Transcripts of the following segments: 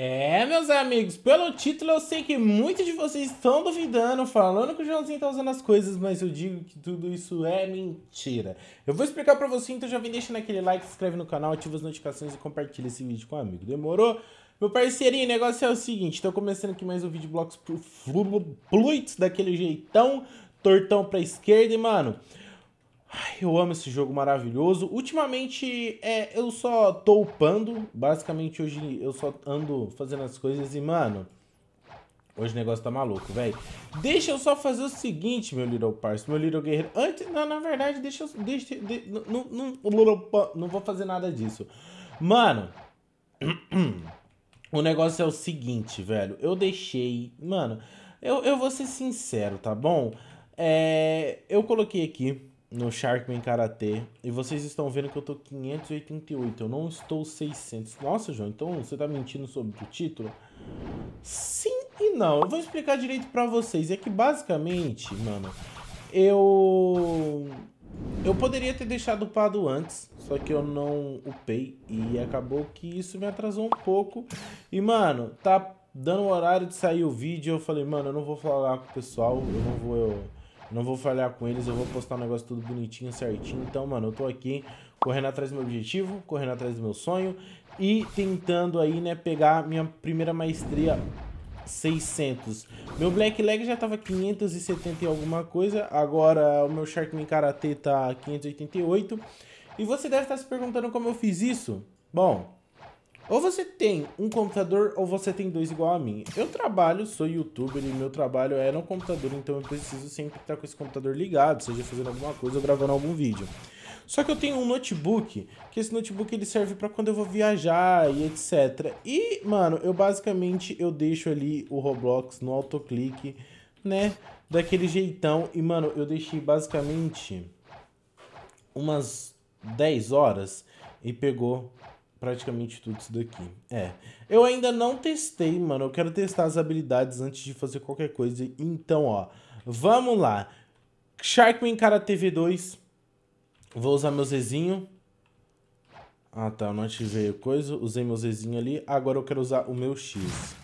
É, meus amigos, pelo título eu sei que muitos de vocês estão duvidando, falando que o Joãozinho tá usando as coisas, mas eu digo que tudo isso é mentira. Eu vou explicar pra você, então já vem deixando aquele like, se inscreve no canal, ativa as notificações e compartilha esse vídeo com um amigo. Demorou? Meu parceirinho, o negócio é o seguinte, estou começando aqui mais um vídeo pro blocos pluits, daquele jeitão, tortão pra esquerda e, mano... Ai, eu amo esse jogo maravilhoso. Ultimamente, é, eu só tô upando. Basicamente, hoje eu só ando fazendo as coisas e, mano... Hoje o negócio tá maluco, velho. Deixa eu só fazer o seguinte, meu Little Parça, meu Little Guerreiro. Antes, não, na verdade, deixa eu... Deixa, de, não, não, não vou fazer nada disso. Mano... O negócio é o seguinte, velho. Eu deixei... Mano, eu, eu vou ser sincero, tá bom? É, eu coloquei aqui no Sharkman Karatê. E vocês estão vendo que eu tô 588, eu não estou 600. Nossa, João, então você tá mentindo sobre o título? Sim e não. Eu vou explicar direito pra vocês. É que basicamente, mano, eu... Eu poderia ter deixado upado antes, só que eu não upei e acabou que isso me atrasou um pouco. E, mano, tá dando o horário de sair o vídeo, eu falei, mano, eu não vou falar com o pessoal, eu não vou... Eu não vou falhar com eles, eu vou postar um negócio tudo bonitinho, certinho. Então, mano, eu tô aqui correndo atrás do meu objetivo, correndo atrás do meu sonho e tentando aí, né, pegar minha primeira maestria 600. Meu Black Leg já tava 570 e alguma coisa, agora o meu Sharkman Karate tá 588. E você deve estar se perguntando como eu fiz isso. Bom, ou você tem um computador ou você tem dois igual a mim. Eu trabalho, sou youtuber e meu trabalho é no computador, então eu preciso sempre estar com esse computador ligado, seja fazendo alguma coisa ou gravando algum vídeo. Só que eu tenho um notebook, que esse notebook ele serve para quando eu vou viajar e etc. E, mano, eu basicamente eu deixo ali o Roblox no autoclique, né, daquele jeitão. E, mano, eu deixei basicamente umas 10 horas e pegou praticamente tudo isso daqui. É. Eu ainda não testei, mano. Eu quero testar as habilidades antes de fazer qualquer coisa. Então, ó. Vamos lá. Sharkman cara TV2. Vou usar meu Zezinho. Ah, tá. Eu não ativei a coisa. Usei meu Zezinho ali. Agora eu quero usar o meu X.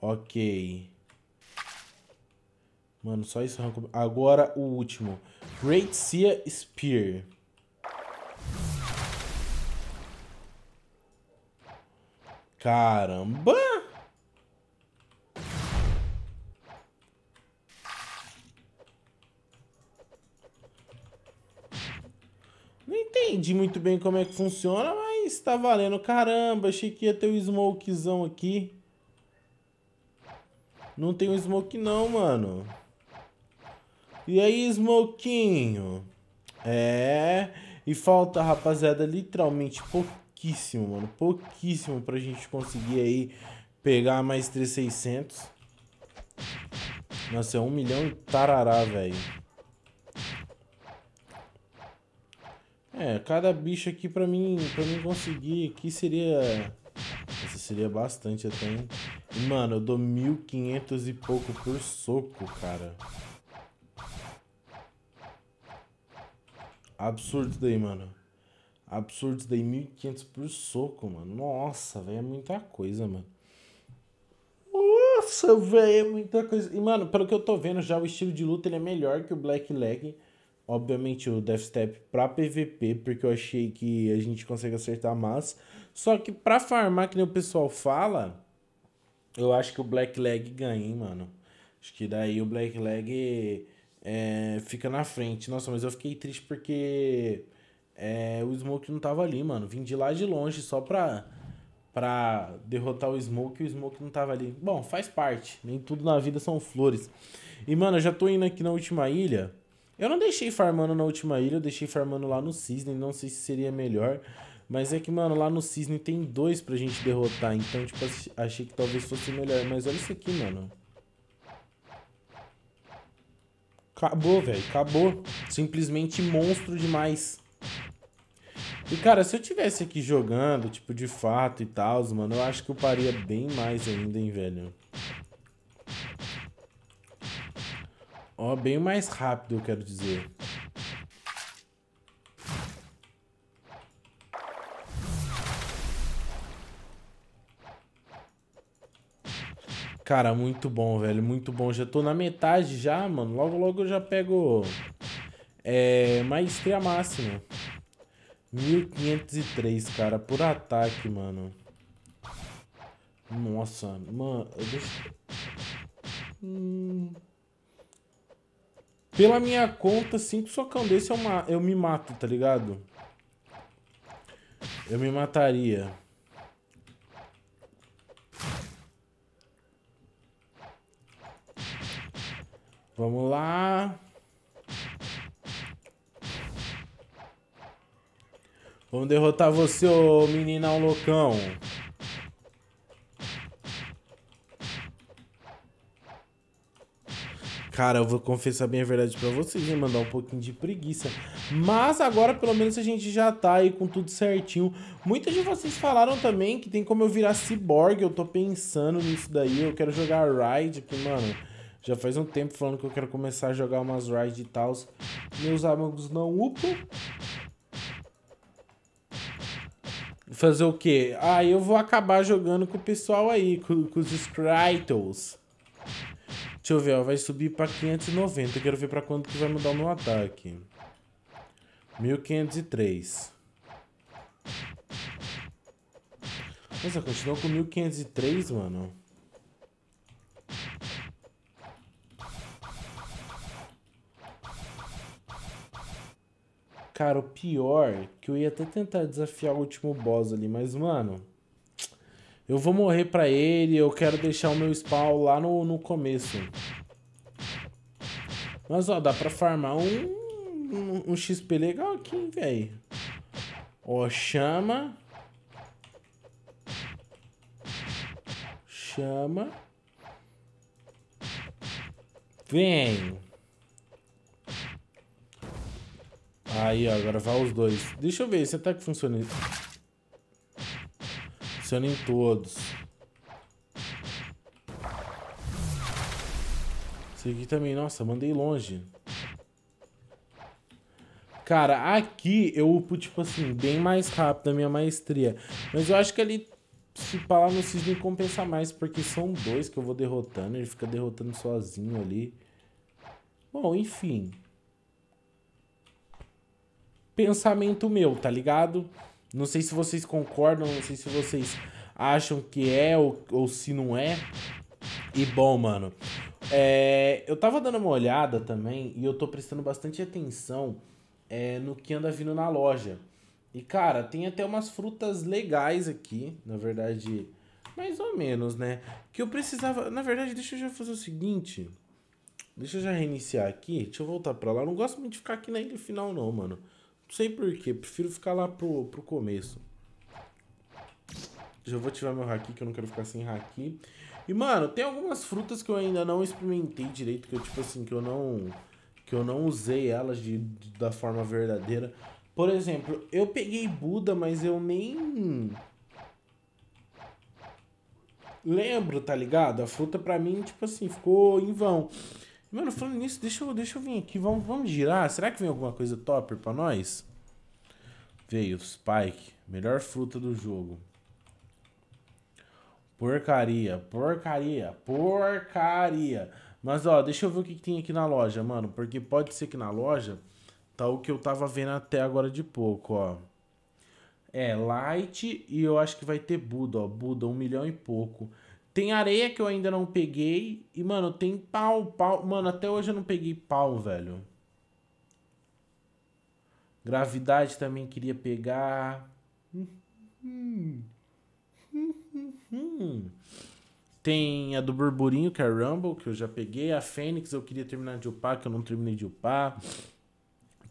Ok. Mano, só isso. Agora o último. Great Sea Spear. Caramba! Não entendi muito bem como é que funciona, mas tá valendo. Caramba, achei que ia ter o um smokezão aqui. Não tem o um smoke não, mano. E aí, smokinho? É... E falta, rapaziada, literalmente pouquinho pouquíssimo, mano. Pouquíssimo pra gente conseguir aí pegar mais 3600. Nossa, é um milhão e tarará, velho. É, cada bicho aqui pra mim, pra mim conseguir aqui seria... Nossa, seria bastante até, hein? E, mano, eu dou 1.500 e pouco por soco, cara. Absurdo daí, mano absurdos daí, 1.500 por soco, mano. Nossa, velho, é muita coisa, mano. Nossa, velho, é muita coisa. E, mano, pelo que eu tô vendo, já o estilo de luta ele é melhor que o Black Leg. Obviamente o Death Step pra PVP, porque eu achei que a gente consegue acertar mais. Só que pra farmar, que nem o pessoal fala, eu acho que o Black Leg ganha, hein, mano. Acho que daí o Black Leg é, fica na frente. Nossa, mas eu fiquei triste porque é, o Smoke não tava ali, mano. Vim de lá de longe só pra, pra derrotar o Smoke e o Smoke não tava ali. Bom, faz parte. Nem tudo na vida são flores. E, mano, eu já tô indo aqui na última ilha. Eu não deixei farmando na última ilha, eu deixei farmando lá no Cisne. Não sei se seria melhor. Mas é que, mano, lá no Cisne tem dois pra gente derrotar. Então, tipo, achei que talvez fosse melhor. Mas olha isso aqui, mano. Acabou, velho. Acabou. Simplesmente monstro demais. E, cara, se eu tivesse aqui jogando, tipo, de fato e tal, mano, eu acho que eu paria bem mais ainda, hein, velho. Ó, bem mais rápido, eu quero dizer. Cara, muito bom, velho. Muito bom. Já tô na metade já, mano. Logo, logo eu já pego... É... Maestria máxima. 1503, cara, por ataque, mano. Nossa, mano, deixo... hum... Pela minha conta, cinco socão desse eu, ma... eu me mato, tá ligado? Eu me mataria. Vamos lá. Vamos derrotar você, ô um loucão. Cara, eu vou confessar bem a verdade para vocês, hein? Mandar um pouquinho de preguiça. Mas agora, pelo menos, a gente já tá aí com tudo certinho. Muitos de vocês falaram também que tem como eu virar cyborg. Eu tô pensando nisso daí. Eu quero jogar Ride, que, mano, já faz um tempo falando que eu quero começar a jogar umas Ride e tal. Meus amigos não upam. fazer o quê? Ah, eu vou acabar jogando com o pessoal aí, com, com os Skrytles. Deixa eu ver, ó, vai subir pra 590. Eu quero ver pra quanto que vai mudar o meu ataque. 1503. Nossa, continuou com 1503, mano. Cara, o pior é que eu ia até tentar desafiar o último boss ali, mas, mano. Eu vou morrer pra ele, eu quero deixar o meu spawn lá no, no começo. Mas, ó, dá pra farmar um, um, um XP legal aqui, velho. Ó, chama. Chama. Vem. Aí, ó, agora vai os dois. Deixa eu ver se até que funciona isso. Funciona em todos. Esse aqui também. Nossa, mandei longe. Cara, aqui eu upo, tipo assim, bem mais rápido a minha maestria. Mas eu acho que ali, se parar no cisne, compensa mais. Porque são dois que eu vou derrotando. Ele fica derrotando sozinho ali. Bom, enfim pensamento meu, tá ligado? Não sei se vocês concordam, não sei se vocês acham que é ou, ou se não é. E bom, mano, é, eu tava dando uma olhada também e eu tô prestando bastante atenção é, no que anda vindo na loja. E cara, tem até umas frutas legais aqui, na verdade, mais ou menos, né? Que eu precisava. Na verdade, deixa eu já fazer o seguinte. Deixa eu já reiniciar aqui. Deixa eu voltar pra lá. Eu não gosto muito de ficar aqui na ilha final, não, mano. Não sei porquê, prefiro ficar lá pro, pro começo. Já vou ativar meu haki, que eu não quero ficar sem haki. E, mano, tem algumas frutas que eu ainda não experimentei direito, que eu, tipo assim, que eu não... Que eu não usei elas de, de da forma verdadeira. Por exemplo, eu peguei Buda, mas eu nem... Lembro, tá ligado? A fruta pra mim, tipo assim, ficou em vão. Mano, falando nisso, deixa eu, deixa eu vir aqui. Vamos, vamos girar. Será que vem alguma coisa topper pra nós? Veio Spike. Melhor fruta do jogo. Porcaria, porcaria, porcaria. Mas, ó, deixa eu ver o que, que tem aqui na loja, mano. Porque pode ser que na loja tá o que eu tava vendo até agora de pouco, ó. É, Light e eu acho que vai ter Buda, ó. Buda, um milhão e pouco. Tem areia que eu ainda não peguei. E, mano, tem pau, pau. Mano, até hoje eu não peguei pau, velho. Gravidade também queria pegar. Tem a do Burburinho, que é a Rumble, que eu já peguei. A Fênix eu queria terminar de upar, que eu não terminei de upar.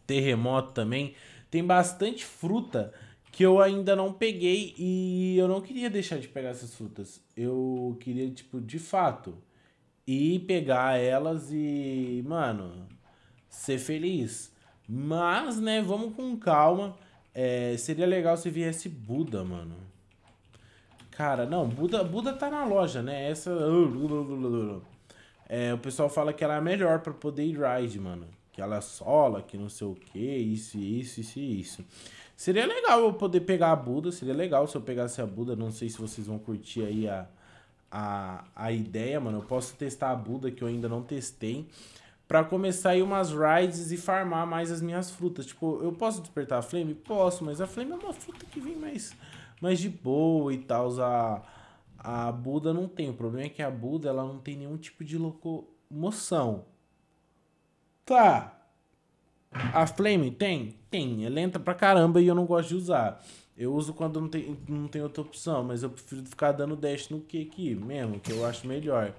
Terremoto também. Tem bastante fruta que eu ainda não peguei e eu não queria deixar de pegar essas frutas. Eu queria, tipo, de fato, ir pegar elas e, mano, ser feliz. Mas, né, vamos com calma. É, seria legal se viesse Buda, mano. Cara, não, Buda, Buda tá na loja, né? Essa. É, o pessoal fala que ela é melhor pra poder ir ride, mano. Que ela sola, que não sei o que, isso, isso, isso, isso. Seria legal eu poder pegar a Buda, seria legal se eu pegasse a Buda, não sei se vocês vão curtir aí a, a, a ideia, mano. Eu posso testar a Buda, que eu ainda não testei, para começar aí umas rides e farmar mais as minhas frutas. Tipo, eu posso despertar a Flame? Posso, mas a Flame é uma fruta que vem mais, mais de boa e tal. A, a Buda não tem, o problema é que a Buda ela não tem nenhum tipo de locomoção. Tá. A Flame tem? tem. É lenta pra caramba e eu não gosto de usar. Eu uso quando não tem, não tem outra opção, mas eu prefiro ficar dando dash no que aqui mesmo, que eu acho melhor.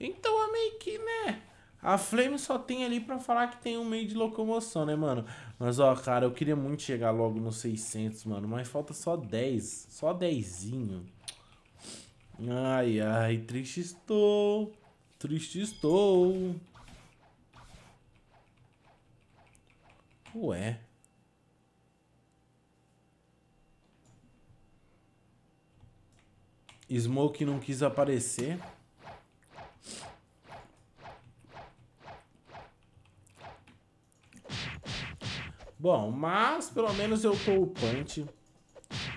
Então a é meio que, né? A Flame só tem ali pra falar que tem um meio de locomoção, né, mano? Mas, ó, cara, eu queria muito chegar logo nos 600, mano. Mas falta só 10. Só 10zinho. Ai, ai, triste estou. Triste estou. Ué. Smoke não quis aparecer. Bom, mas pelo menos eu tô o punch,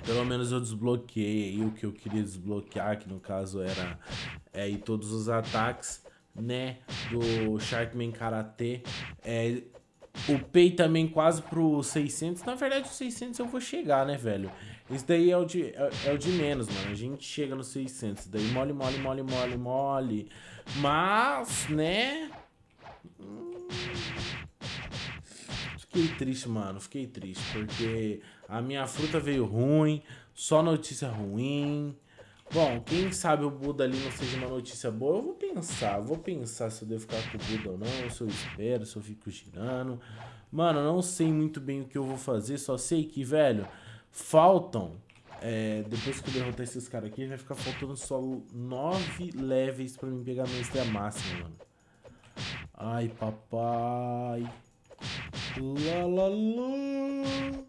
Pelo menos eu desbloqueei o que eu queria desbloquear, que no caso era é, todos os ataques, né, do Sharkman Karate. É, o pei também quase pro 600. Na verdade, o 600 eu vou chegar, né, velho? Isso daí é o de, é, é, o de menos, mano. A gente chega no 600. Isso daí mole, mole, mole, mole, mole. Mas, né... Hum, fiquei triste, mano. Fiquei triste, porque a minha fruta veio ruim, só notícia ruim. Bom, quem sabe o Buda ali não seja uma notícia boa. Eu vou pensar, vou pensar se eu devo ficar com o Buda ou não, se eu espero, se eu fico girando. Mano, não sei muito bem o que eu vou fazer, só sei que, velho, faltam. É, depois que eu derrotar esses caras aqui, vai ficar faltando só nove levels pra mim pegar a maestria máxima, mano. Ai, papai. Lá, la la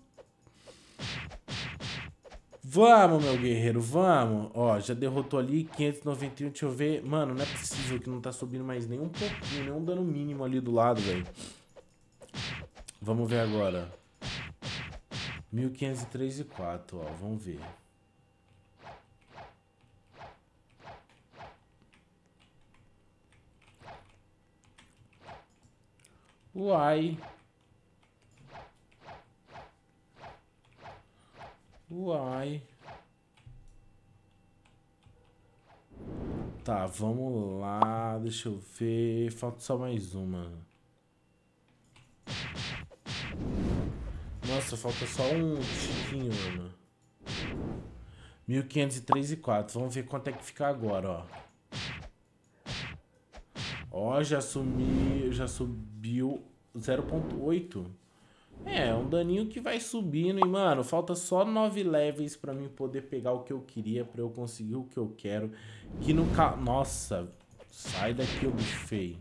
Vamos, meu guerreiro, vamos. Ó, já derrotou ali 591, deixa eu ver. Mano, não é possível que não tá subindo mais nem um pouquinho, nem um dano mínimo ali do lado, velho. Vamos ver agora. 1503 e 4, ó, vamos ver. Uai. Uai. Tá, vamos lá. Deixa eu ver. Falta só mais uma. Nossa, falta só um chiquinho, mano. 1503 e 4. Vamos ver quanto é que fica agora, ó. Ó, já sumiu, já subiu 0.8. É, um daninho que vai subindo e, mano, falta só nove levels para mim poder pegar o que eu queria, para eu conseguir o que eu quero. Que no ca... Nossa, sai daqui, eu bufei.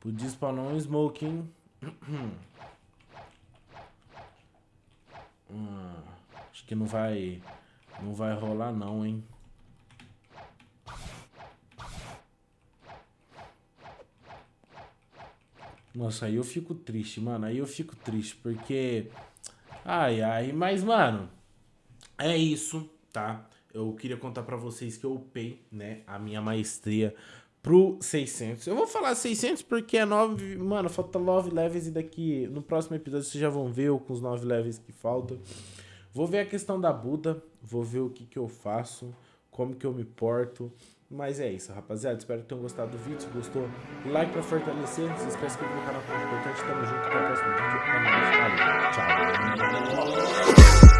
Podia spawnar um smoking. hein? Hum, acho que não vai... Não vai rolar não, hein. Nossa, aí eu fico triste, mano. Aí eu fico triste, porque. Ai, ai, mas, mano, é isso, tá? Eu queria contar para vocês que eu upei, né, a minha maestria pro 600. Eu vou falar 600 porque é 9, mano, falta 9 levels e daqui no próximo episódio vocês já vão ver eu com os 9 levels que faltam. Vou ver a questão da Buda, vou ver o que que eu faço, como que eu me porto, mas é isso, rapaziada. Espero que tenham gostado do vídeo. Se gostou, like pra fortalecer. Se que no canal, é muito importante. Tamo junto. Até o próximo vídeo. É nóis. Valeu. Tchau.